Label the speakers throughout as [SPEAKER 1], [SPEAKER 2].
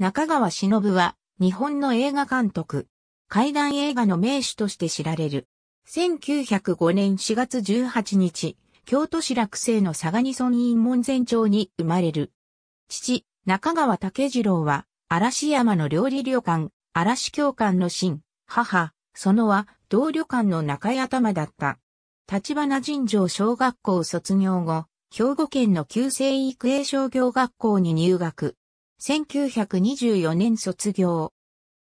[SPEAKER 1] 中川忍は、日本の映画監督。怪談映画の名手として知られる。1905年4月18日、京都市落成の相模村院門前町に生まれる。父、中川竹次郎は、嵐山の料理旅館、嵐教官の親、母、そのは、同旅館の中屋頭だった。立花神城小学校卒業後、兵庫県の旧制育英商業学校に入学。1924年卒業。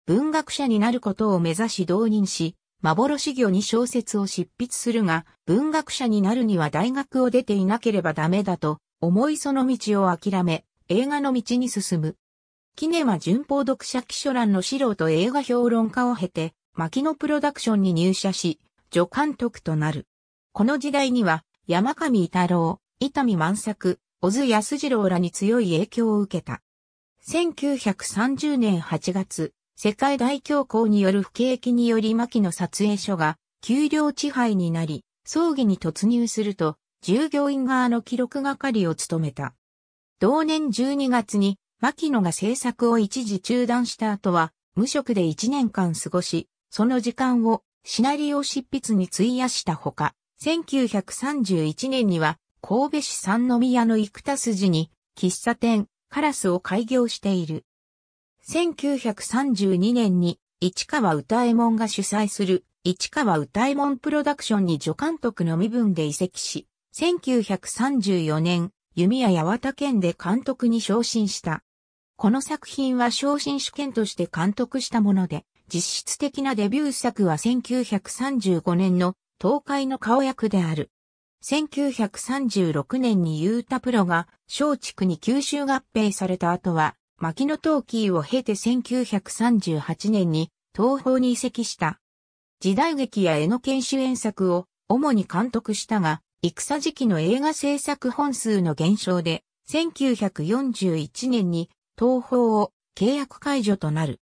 [SPEAKER 1] 文学者になることを目指し導入し、幻魚に小説を執筆するが、文学者になるには大学を出ていなければダメだと、思いその道を諦め、映画の道に進む。キネマ順報読者記書欄の素人映画評論家を経て、牧野プロダクションに入社し、助監督となる。この時代には、山上太郎、伊丹万作、小津安二郎らに強い影響を受けた。1930年8月、世界大恐慌による不景気により牧野撮影所が給料支配になり、葬儀に突入すると、従業員側の記録係を務めた。同年12月に、牧野が制作を一時中断した後は、無職で1年間過ごし、その時間をシナリオ執筆に費やしたほか、1931年には、神戸市三宮の生田筋に、喫茶店、カラスを開業している。1932年に市川歌右衛門が主催する市川歌右衛門プロダクションに助監督の身分で移籍し、1934年、弓矢八幡県で監督に昇進した。この作品は昇進主権として監督したもので、実質的なデビュー作は1935年の東海の顔役である。1936年にユータプロが小地区に吸収合併された後は、牧野陶器を経て1938年に東方に移籍した。時代劇や絵の研修演作を主に監督したが、戦時期の映画制作本数の減少で、1941年に東方を契約解除となる。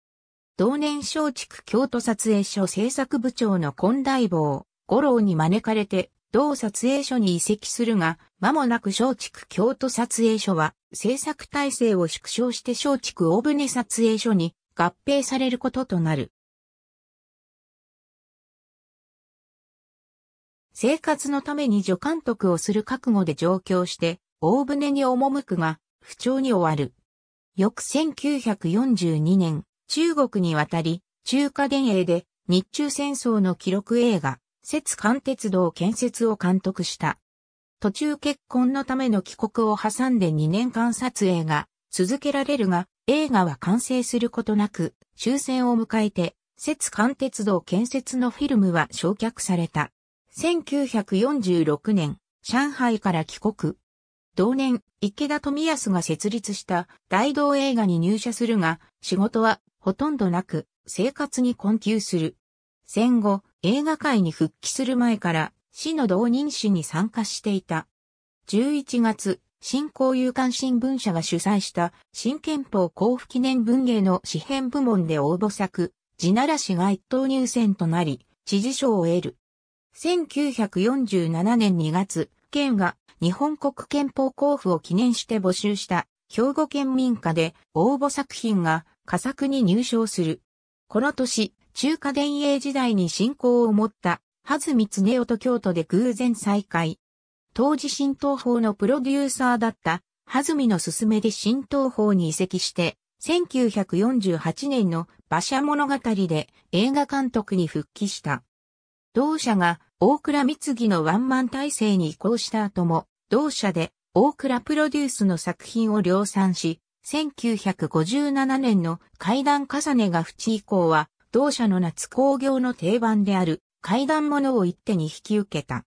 [SPEAKER 1] 同年松竹京都撮影所制作部長の近大坊、五郎に招かれて同撮影所に移籍するが、間もなく松竹京都撮影所は制作体制を縮小して松竹大船撮影所に合併されることとなる。生活のために助監督をする覚悟で上京して、大船に赴くが、不調に終わる。翌1942年、中国に渡り、中華電影で日中戦争の記録映画、摂関鉄道建設を監督した。途中結婚のための帰国を挟んで2年間撮影が続けられるが、映画は完成することなく、終戦を迎えて、摂関鉄道建設のフィルムは焼却された。1946年、上海から帰国。同年、池田富康が設立した大道映画に入社するが、仕事はほとんどなく、生活に困窮する。戦後、映画界に復帰する前から市の同人誌に参加していた。11月、新興有刊新聞社が主催した新憲法交付記念文芸の紙編部門で応募作、地ならしが一等入選となり、知事賞を得る。1947年2月、県が日本国憲法交付を記念して募集した兵庫県民歌で応募作品が佳作に入賞する。この年、中華伝英時代に信仰を持った、はずみつねおと京都で偶然再会。当時新東宝のプロデューサーだった、はずみの勧めで新東宝に移籍して、1948年の馬車物語で映画監督に復帰した。同社が大倉光次のワンマン体制に移行した後も、同社で大倉プロデュースの作品を量産し、1957年の怪談重ねが淵以降は同社の夏工業の定番である階段物を一手に引き受けた。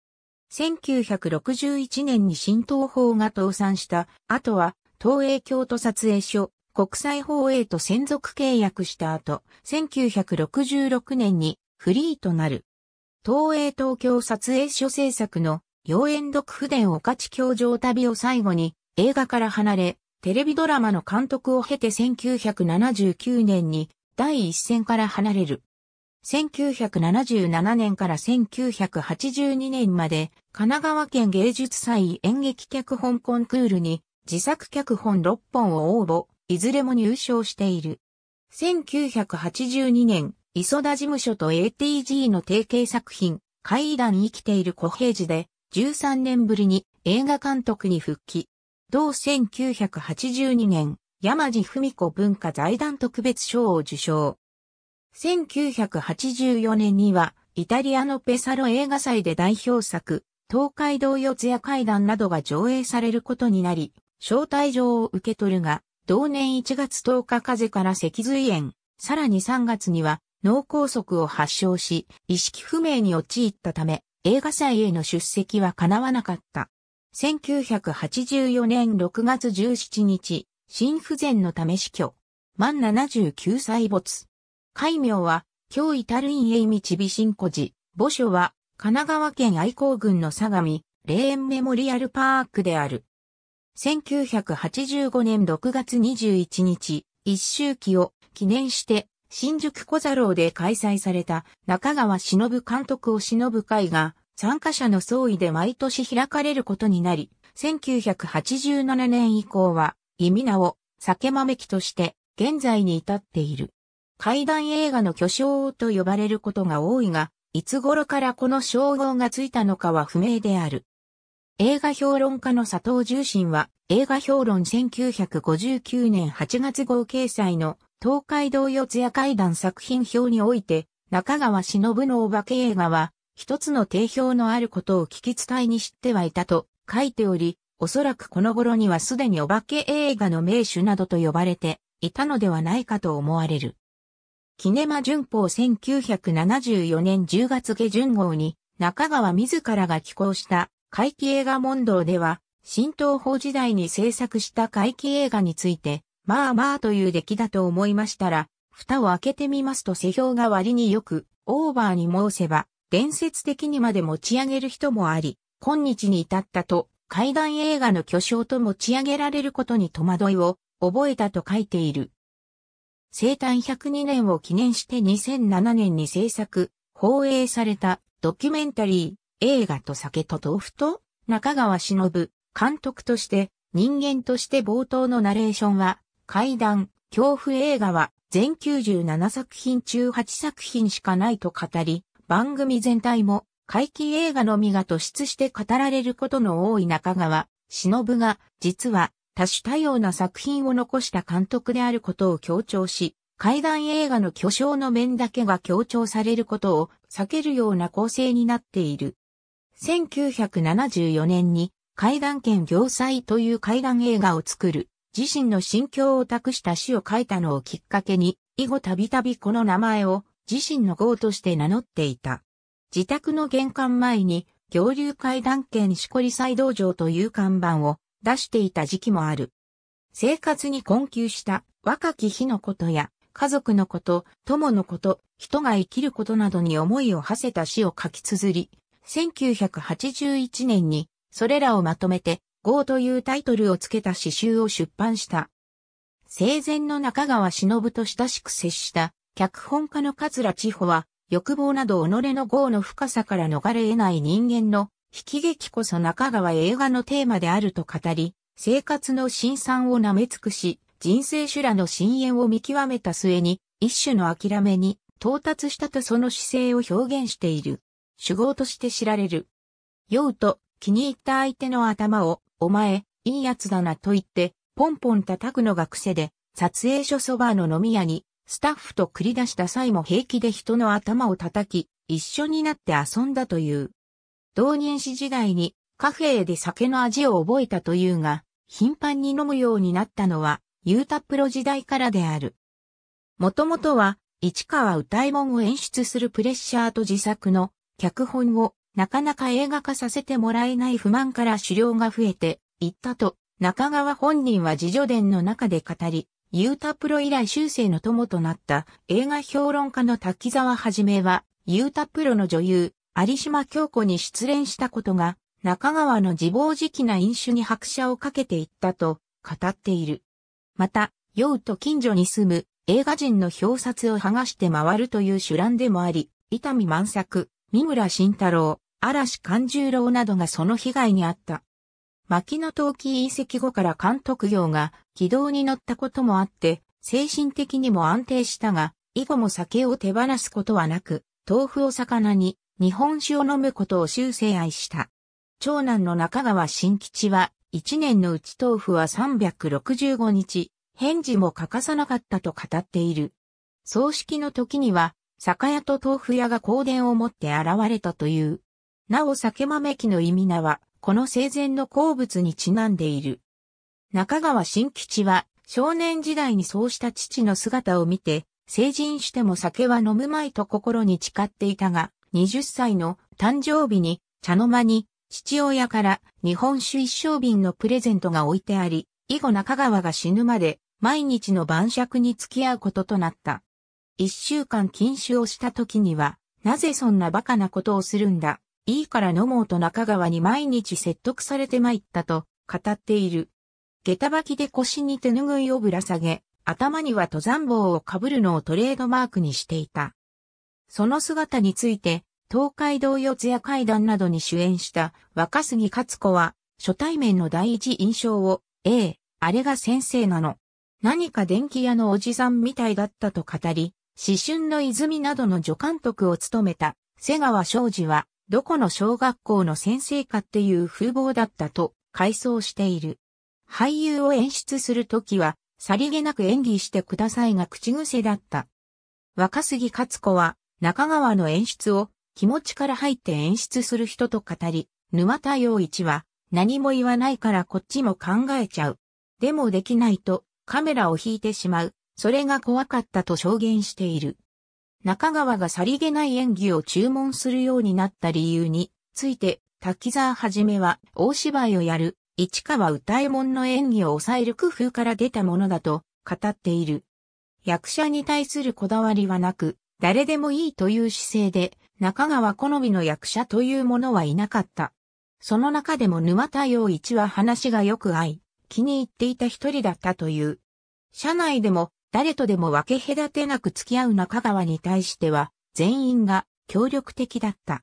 [SPEAKER 1] 1961年に新東宝が倒産した後は東映京都撮影所国際放映と専属契約した後、1966年にフリーとなる。東映東京撮影所制作の妖艶独不伝おかち教場旅を最後に映画から離れ、テレビドラマの監督を経て1979年に第一線から離れる。1977年から1982年まで神奈川県芸術祭演劇脚本コンクールに自作脚本6本を応募、いずれも入賞している。1982年、磯田事務所と ATG の提携作品、怪談生きている小平寺で、13年ぶりに映画監督に復帰。同1982年、山地文子文化財団特別賞を受賞。1984年には、イタリアのペサロ映画祭で代表作、東海道四谷階段などが上映されることになり、招待状を受け取るが、同年1月10日風邪から脊髄炎、さらに3月には脳梗塞を発症し、意識不明に陥ったため、映画祭への出席は叶わなかった。1984年6月17日、心不全のため死去。満79歳没。戒名は、京イタル院チビシン古寺。墓所は、神奈川県愛工郡の相模、霊園メモリアルパークである。1985年6月21日、一周期を記念して、新宿小座楼で開催された中川忍監督を忍ぶ会が参加者の総意で毎年開かれることになり、1987年以降は意味名を酒豆木として現在に至っている。怪談映画の巨匠と呼ばれることが多いが、いつ頃からこの称号がついたのかは不明である。映画評論家の佐藤重心は、映画評論1959年8月号掲載の東海道四谷怪談作品表において、中川忍のお化け映画は、一つの定評のあることを聞き伝えに知ってはいたと書いており、おそらくこの頃にはすでにお化け映画の名手などと呼ばれていたのではないかと思われる。キネマ旬報1974年10月下旬号に中川自らが寄稿した怪奇映画問答では新東宝時代に制作した怪奇映画についてまあまあという出来だと思いましたら蓋を開けてみますと世評が割によくオーバーに申せば伝説的にまで持ち上げる人もあり今日に至ったと怪談映画の巨匠と持ち上げられることに戸惑いを覚えたと書いている。生誕102年を記念して2007年に制作、放映されたドキュメンタリー、映画と酒と豆腐と中川忍監督として人間として冒頭のナレーションは怪談、恐怖映画は全97作品中8作品しかないと語り、番組全体も怪奇映画のみが突出して語られることの多い中川、忍が、実は、多種多様な作品を残した監督であることを強調し、怪談映画の巨匠の面だけが強調されることを避けるような構成になっている。1974年に怪談圏行祭という怪談映画を作る自身の心境を託した詩を書いたのをきっかけに、以後たびたびこの名前を自身の号として名乗っていた。自宅の玄関前に、行流階段圏しこり再道場という看板を出していた時期もある。生活に困窮した若き日のことや、家族のこと、友のこと、人が生きることなどに思いを馳せた詩を書き綴り、1981年にそれらをまとめて、GO というタイトルをつけた詩集を出版した。生前の中川忍と親しく接した、脚本家の桂千穂は、欲望など己の業の深さから逃れ得ない人間の悲劇こそ中川映画のテーマであると語り、生活の辛酸を舐め尽くし、人生修羅の深淵を見極めた末に、一種の諦めに到達したとその姿勢を表現している。主語として知られる。酔うと気に入った相手の頭を、お前、いいやつだなと言って、ポンポン叩くのが癖で、撮影所そばの飲み屋にスタッフと繰り出した際も平気で人の頭を叩き、一緒になって遊んだという。同人誌時代にカフェで酒の味を覚えたというが、頻繁に飲むようになったのは、ユータプロ時代からである。もともとは、市川歌い物を演出するプレッシャーと自作の脚本をなかなか映画化させてもらえない不満から狩猟が増えていったと中川本人は自助伝の中で語り、ユータプロ以来修正の友となった映画評論家の滝沢はじめは、ユータプロの女優、有島京子に失恋したことが、中川の自暴自棄な飲酒に拍車をかけていったと語っている。また、酔うと近所に住む映画人の表札を剥がして回るという手乱でもあり、伊丹万作、三村慎太郎、嵐勘十郎などがその被害に遭った。牧野陶器遺跡後から監督業が軌道に乗ったこともあって、精神的にも安定したが、以後も酒を手放すことはなく、豆腐を魚に日本酒を飲むことを修正愛した。長男の中川新吉は、一年のうち豆腐は365日、返事も欠かさなかったと語っている。葬式の時には、酒屋と豆腐屋が香典を持って現れたという。なお酒豆機の意味名は、この生前の好物にちなんでいる。中川新吉は、少年時代にそうした父の姿を見て、成人しても酒は飲むまいと心に誓っていたが、20歳の誕生日に茶の間に父親から日本酒一升瓶のプレゼントが置いてあり、以後中川が死ぬまで毎日の晩酌に付き合うこととなった。一週間禁酒をした時には、なぜそんな馬鹿なことをするんだ、いいから飲もうと中川に毎日説得されて参ったと語っている。下駄履きで腰に手拭いをぶら下げ、頭には登山帽をかぶるのをトレードマークにしていた。その姿について、東海道四谷階段などに主演した若杉勝子は、初対面の第一印象を、ええ、あれが先生なの。何か電気屋のおじさんみたいだったと語り、思春の泉などの助監督を務めた瀬川昌司はどこの小学校の先生かっていう風貌だったと回想している。俳優を演出するときは、さりげなく演技してくださいが口癖だった。若杉勝子は、中川の演出を気持ちから入って演出する人と語り、沼田洋一は、何も言わないからこっちも考えちゃう。でもできないとカメラを引いてしまう。それが怖かったと証言している。中川がさりげない演技を注文するようになった理由について、滝沢はじめは大芝居をやる、市川歌右衛門の演技を抑える工夫から出たものだと語っている。役者に対するこだわりはなく、誰でもいいという姿勢で、中川好みの役者というものはいなかった。その中でも沼田洋一は話がよく合い、気に入っていた一人だったという。社内でも誰とでも分け隔てなく付き合う中川に対しては、全員が協力的だった。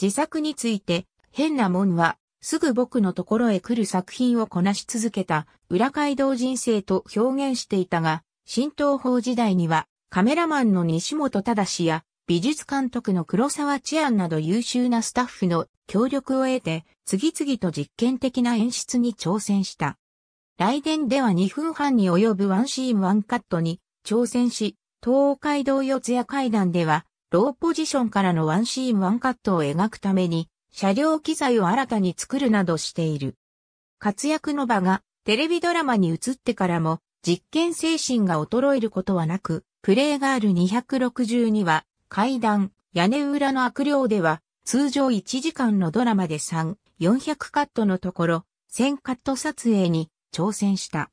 [SPEAKER 1] 自作について、変なもんは、すぐ僕のところへ来る作品をこなし続けた、裏街道人生と表現していたが、新東宝時代には、カメラマンの西本忠や、美術監督の黒沢治安など優秀なスタッフの協力を得て、次々と実験的な演出に挑戦した。来電では2分半に及ぶワンシーンワンカットに挑戦し、東海道四谷階段では、ローポジションからのワンシーンワンカットを描くために、車両機材を新たに作るなどしている。活躍の場がテレビドラマに移ってからも実験精神が衰えることはなく、プレイガール262は階段、屋根裏の悪霊では通常1時間のドラマで3、400カットのところ、1000カット撮影に挑戦した。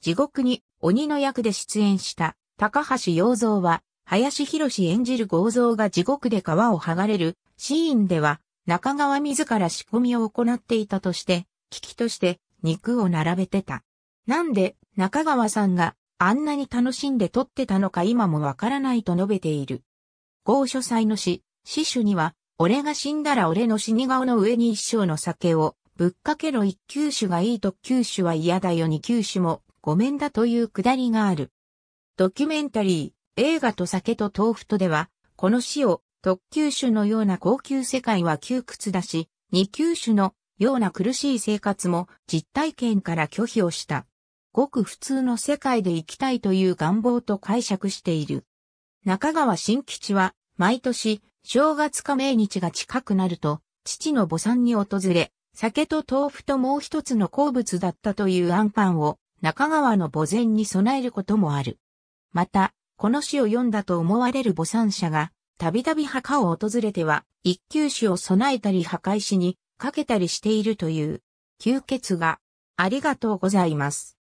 [SPEAKER 1] 地獄に鬼の役で出演した高橋洋三は、林博演じる豪三が地獄で皮を剥がれるシーンでは、中川自ら仕込みを行っていたとして、危機として肉を並べてた。なんで中川さんがあんなに楽しんで撮ってたのか今もわからないと述べている。豪書斎の詩、詩主には、俺が死んだら俺の死に顔の上に一生の酒をぶっかけろ一級種がいいと九種は嫌だよ二級種もごめんだというくだりがある。ドキュメンタリー、映画と酒と豆腐とでは、この死を特級種のような高級世界は窮屈だし、二級種のような苦しい生活も実体験から拒否をした。ごく普通の世界で生きたいという願望と解釈している。中川新吉は毎年正月か命日が近くなると父の母さんに訪れ酒と豆腐ともう一つの好物だったというあんパンを中川の墓前に備えることもある。また、この詩を読んだと思われる墓参者が、たびたび墓を訪れては、一級詩を備えたり墓石にかけたりしているという、吸血がありがとうございます。